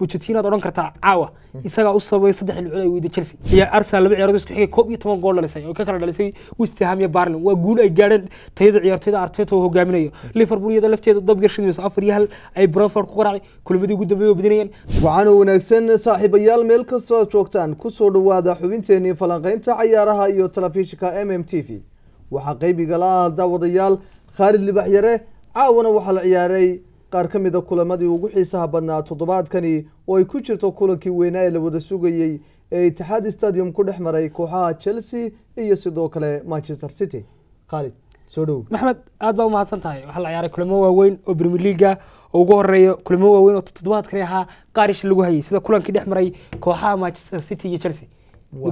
bujatinaad odhan kartaa caawa isagaa u sababay saddex dhibcood ay weyda chelsea ayaa arsenal laba ciyaarood isku xigay koob iyo toban gool dhalisay oo ka kala dhalisay westham iyo barlin waa guul ay gaadheen tayada ciyaartoyda arteta uu hogaaminayo liverpool iyada lafteeda dab yarshidmayso afar iyo hal ay brentford ku qaracday kulamadii ugu dambeeyay oo badinayeen waxaana wanaagsan saaxiibayaal meel kastoo aad joogtaan ku soo dhawaada xubinteenii falanqaynta cayaaraha iyo telefishinka m m t v waxaa qeybiga ah daawadayaal khaalid libaxyare caawana waxaa la ciyaaray qaar ka mid a ah kulamadii ugu xiisaha badnaa toddobaadkani oo ay ku jirto kulankii weynaa ee la wada sugayey ee itixaad stadium ku dhex maray kooxaha chelsea iyo sidoo kale manchester city khaalid maxmed aad baa mahadsan tahay waxaa la ciyaaray kulamo waaweyn oo brimier leaga oo ugu horeeyo kulamo waaweyn oo toddobaadkani ahaa isha lagu hayay sida kulankii dhex maray kooxaha manchester city iyo chelsea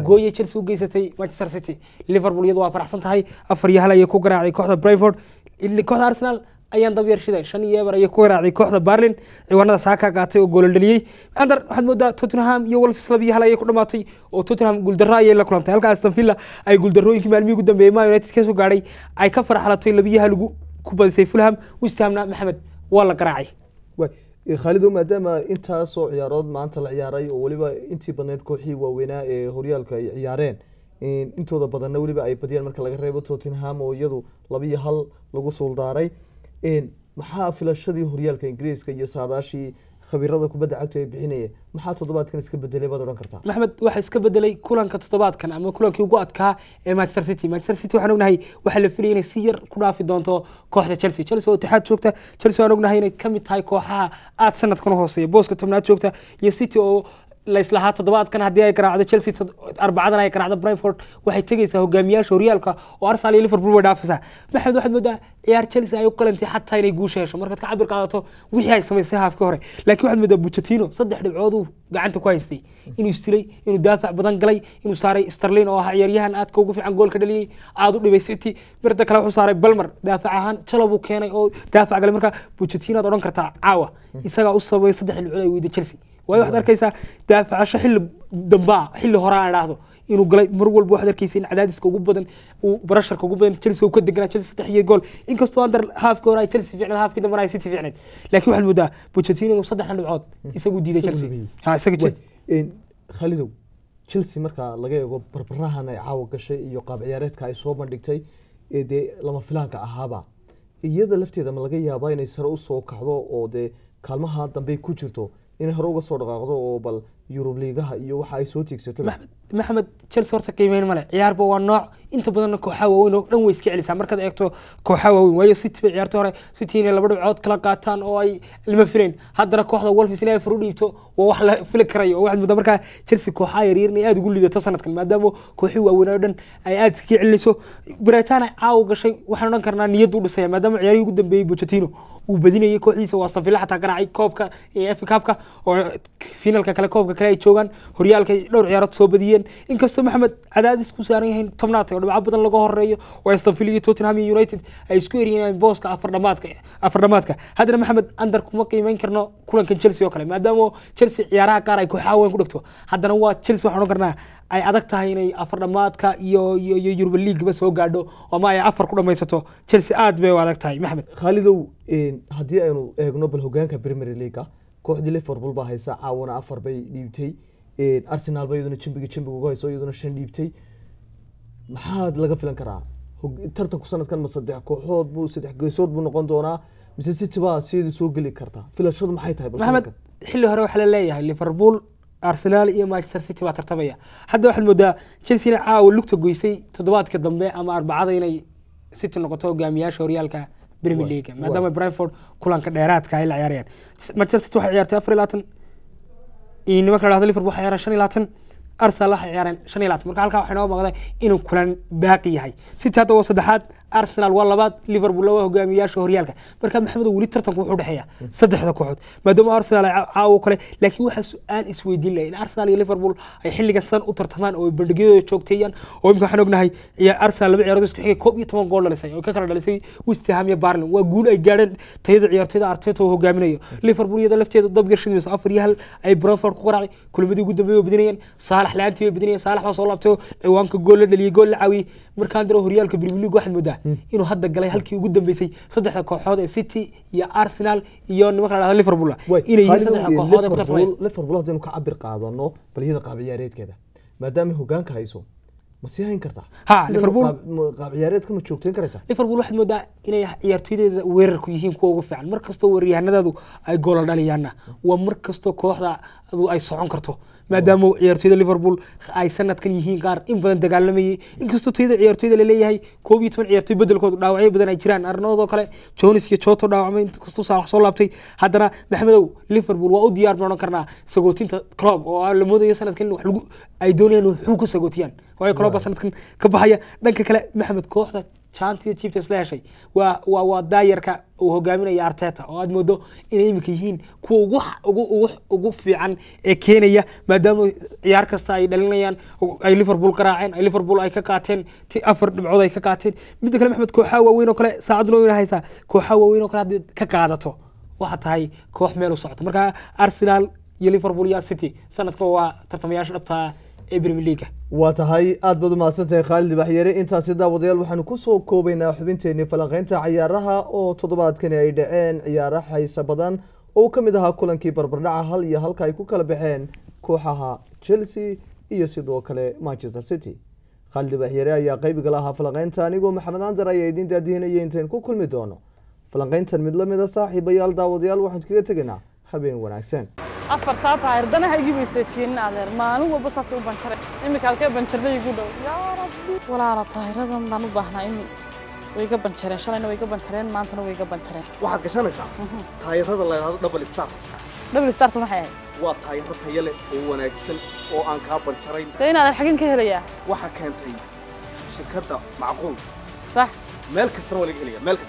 gooye chelsea u geysatay manchester city liverpool iyadu waa faraxsan tahay afar iyo hal ayay ku garaacday kooxda brivord kooxda arsenal ayaan dab yar shiday shan iyo ayay ku garaacday kooxda barlin ciwaanada saaka qaatay oo gooladhaliyey ander waxaad moodaa tottenham iyo wolfs lab iyo hal ayay ku dhamaatay oo tottenham guuldarro ayay la kulantay halka aston villa ay guuldarrooyinkii maalmihii ugu dambeeyey ma united ka soo gaadhay ay ka faraxlatay labiyaha lagu ku badisay fulham westhamna maxamed waa la garaacay khaalido maadaama intaasoo ciyaarood maanta la ciyaaray oo weliba intii badneyd kooxii waaweynaa ee horyaalka ay ciyaareen intooda badanna weliba ay badiyeen marka laga reebo tottenham oo iyadu labiiyo hal lagu suuldaaray maxaa filashadii horyaalka ingiriiska iyo saadaashii khabirada kubadda cagta ay bixinaya maxaa toddobaadkan iska bedelay baad odhan kartaa maxmed waxa iska bedelay kulanka toddobaadkan ama kulankii ugu adkaa ee manchester city manchester city waxaan ognahay waxaa la filayay inay si yar ku dhaafi doonto kooxda chelsea chelsea oo itixaad joogta chelsea waan ognahay inay ka mid tahay kooxaha aada sanadkan hooseeya booska tobnaad joogta iyo city oo laislahaa toddobaadkan haddii ay garaacdo chelsea arbacadan ay garaacdo brayford waxay tegaysaa hogaamiyaasha horyaalka oo arsenal iyo liverpool way dhaafaysaa maxamed waxaad moodaa ciyaar chelsea ay u qalantay xataa inay guusha hesho markaad ka cabir qaadato wixii ay samaysay haafkii hore laakiin waxaad moodaa bucatino saddex dhibcooduu gacanta ku haystay inuu istilay inuu daafac badan galay inuu saaray starlin oo ah ciyaaryahan aadka ugu fiican goolka dhaliyey aada u dhibay city birda kale wuxuu saaray balmer daafac ahaan jalo keenay oo daafac galay marka bucatino odhan kartaa caawa isagaa u sababay saddex dhibcood ay weyday chelsea waayo waxaad arkaysaa daafacasho xilli dambaa xilli horaa aan idhaahdo inuu galay mar walba waxaad arkaysa in cadaadiska ugu badan uu barasharka ugu badan Chelsea uu ka degnaa Chelsea saddex iyo gool inkastoo under halfka hore ay Chelsea fiicnayd halfkii dambana ay City fiicnayd laakiin waxaad moodaa Pochettino inuu saddexdan dhibcood isagu diiday Chelsea isaga Khalidow Chelsea marka laga eego barbarahan ay caawa gashay iyo qaab ciyaareedka ay soo bandhigtay ee dee lama filaanka ahaaba iyada lafteeda ma laga yaabaa inay sare usoo kacdo oo dee kaalmaha dambe ku jirto inay hore uga soo dhaqaaqdo oo bal yurub liigaha iyo waxa ay soo tiegsato maxamed chelsea horta qiimeyn male ciyaarba waa nooc inta badanna kooxaa waaweyn oo dhan way iska celisaa markaad eegto kooxaa waaweyn waayo city bay ciyaarta hore city inay laba dhibcood kala qaataan oo ay lama filayn haddana kooxda wolfis inay far u dhiibto waa wax la fili karayo oo waxaad moodaa markaa chelsea kooxaa yaryar inay aada ugu lidato sanadkan maadaama kooxii waaweyn oo dhan ay aada iskaga celinayso brighton caawa gashay waxaan odhan karnaa niyad u dhisaya maadaama ciyaarihii ugu dambeeyey pochettino uu badinayay kooxdiisa waa aston xataa garaacay koobka ee f cupka oo finalka kale koobka kale ay joogaan horyaalka dhowr ciyaarood soo badiyeen inkastoo maxamed cadaadis ku saaran yahay tobnaad oo dhibco badan laga horeeyo westonvil iyo tottenham iyo united ay isku eriyeen booska afardhamaadka afardhamaadka haddana maxamed under kuma qiimeyn karno kulankan chelsea oo kale maadaama chelsea ciyaaraha qaar ay kuxaawen ku dhegto haddana waa chelsea waxaan ohan karnaa ay adag tahay inay afardhamaadka iyo iyo iyo yuruba leagueba soo gaadho ma ay afar ku dhamaysato chelsea aad bay u adag tahay maxamed khaalidow haddii aynu eegno bal hogaanka premier leaguea kooxdii liverpool baa haysa caawana afar bay dhiibtay arsenal ba iyaduna jambiga jambiga uga hayso iyaduna shan dhiibtay maxaad laga filan karaa tartanku sanadkan ma saddex kooxood buu saddex geesood buu noqon doonaa mise city baa sideeda soo geli kartaa filashadu maxay tahay maxamed xilli hore waxaa la leeyahay liverpool arsenal iyo manchester city baa tartamaya hadda waxaad moodaa chelsea caawa lugta goysay toddobaadka dambe ama arbacada inay city noqoto hogaamiyaasha horyaalka premier leaga maadaama brentford kulanka dheeraadka ah ay la ciyaarayaan manchester city waxay ciyaartay afar iyo labaatan iyo nimanka la dhahdo liverpool waxay ciyaaraan shan iyo labaatan arsenal waxay ciyaareen shan iyo labaatan marka halkaa waxay noo muuqday inuu kulan baaqi yahay sitaada waa saddexaad arsenal waa labaad liverpool waa hogaamiyayaasha horyaalka marka maxamedo weli tartanku wuxuu dhexeeya saddexda kooxood maadaama arsenal caawo kale laakiin waxaa su-aal isweydiin lahay in arsenal iyo liverpool ay xilliga san u tartamaan oo bandhigyadooda joogteeyaan oo imka waxaan ognahay arsenal laba ciyaarood isku xigay koob iyo toban gool dhalisay oo ka kala dhalisay westham iyo barlin waa guul ay gaadheen tayada ciyaartoyda arteta uu hogaaminayo liverpool iyada lafteeda dab yar afar iyo hal ay branford ku qaraacay kulamadii ugu dambeeyay badinayeen saalax madax la soo laabtay ciwaanka gool la dhaliyay gool la caawiyey markaan diro horyaalka Premier League waxaad moodaa hmm. inuu ugu dambeysay saddexda kooxood ee City iyo Arsenal iyo nimanka la Liverpool inay moodaa inay ciyaartoydeeda weerarku yihiin kuwa ugu fiican markastoo weeryahanadadu ay gool dhaliyaan hmm. waa markastoo kooxda ay socon karto maadaama ciyaartoyda liverpool ay sanadkan yihiin qaar in badan dagaalamayay inkastoo tayada ciyaartoyda laleeyahay koob iyo toban ciyaartoy bedelkooda dhaawacyo badan ay jiraan arnoodoo kale jonis iyo joto dhaawacmay inkastuu saalax soo laabtay haddana maxmedow liverpool waa u diyaar noonan karnaa sagootinta club oo la moodayo sanadkan wax lagu ay doonayaan wuxuu ku sagootiyaan waayo coloba sanadkan ka baxaya dhanka kale maxamed kooxda jaantiya jibtas la heshay waa waa waa daayarka uu hogaaminaya arteta oo aad moodo inay iminka yihiin kuwa ugu ugu ugu ugu fiican ee keenaya maadaama ciyaar kasta ay dhalinayaan ay liverpool garaaceen ay liverpool ay ka qaateen ti afar dhibcood ay ka qaateen midda kale maxamed kooxaa waaweyn oo kale saacad loo haysaa kooxaa waaweyn oo kale hadii ka qaadato waxaa tahay koox meel u socoto marka arsenal iyo liverpool iyo city sanadka waa tartamayaasha dhabtaa ee brmiliga waa tahay aad baad umahadsantahay khaalid baxyere intaasi daawadayaal waxaanu ku soo koobaynaa xubinteenii falanqeynta cayaaraha oo toddobaadkani ay dhaceen ciyaaro xiisa badan oo ka mid ahaa kulankii barbardhaca hal iyo halka ay ku kala baxeen kooxaha chelsea iyo sidoo kale manchester city khaalid baxyere ayaa qeybiga la ahaa falanqeynta anigoo maxamed andar ayaa idiin daadihinaya intayn ku kulmi doono falanqeyntan mid la mida ah saaxiibayaal daawadayaal waxaan kaga tegaynaa habeen wanaagsan afartaa taayardana ha igu meeseejiyeenna adeer maalin walba saasay u banjaray iminka halkee banjarnay igu dhow yaa rabbi walaala taayiradan baan u baahnaa in wayga banjareen shalayna wayga banjareen maantana wayga banjareen waxaad gashanaysaa taayirada la yidhahdo double star double star maxay ahayd waa taayiro tayo leh oo wanaagsan oo aan kaa banjarayn dee inaadan xaggin ka helayaa waxa keentay shirkadda macquul sax meel kastana waa laga helayaa meel kasta